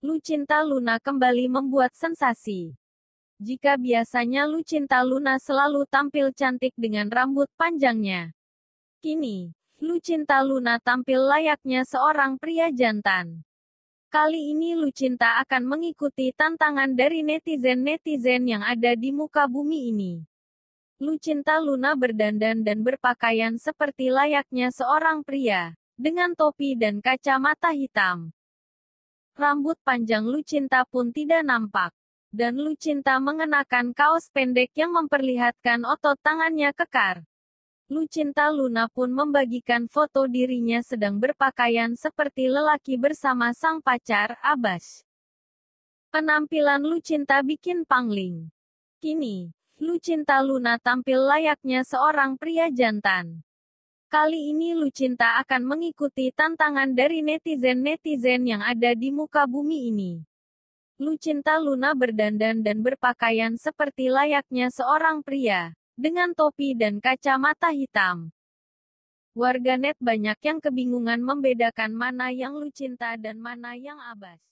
Lucinta Luna kembali membuat sensasi. Jika biasanya Lucinta Luna selalu tampil cantik dengan rambut panjangnya. Kini, Lucinta Luna tampil layaknya seorang pria jantan. Kali ini Lucinta akan mengikuti tantangan dari netizen-netizen yang ada di muka bumi ini. Lucinta Luna berdandan dan berpakaian seperti layaknya seorang pria, dengan topi dan kacamata hitam. Rambut panjang Lucinta pun tidak nampak. Dan Lucinta mengenakan kaos pendek yang memperlihatkan otot tangannya kekar. Lucinta Luna pun membagikan foto dirinya sedang berpakaian seperti lelaki bersama sang pacar, Abbas. Penampilan Lucinta bikin pangling. Kini, Lucinta Luna tampil layaknya seorang pria jantan. Kali ini Lucinta akan mengikuti tantangan dari netizen-netizen yang ada di muka bumi ini. Lucinta Luna berdandan dan berpakaian seperti layaknya seorang pria, dengan topi dan kacamata hitam. Warganet banyak yang kebingungan membedakan mana yang Lucinta dan mana yang Abbas.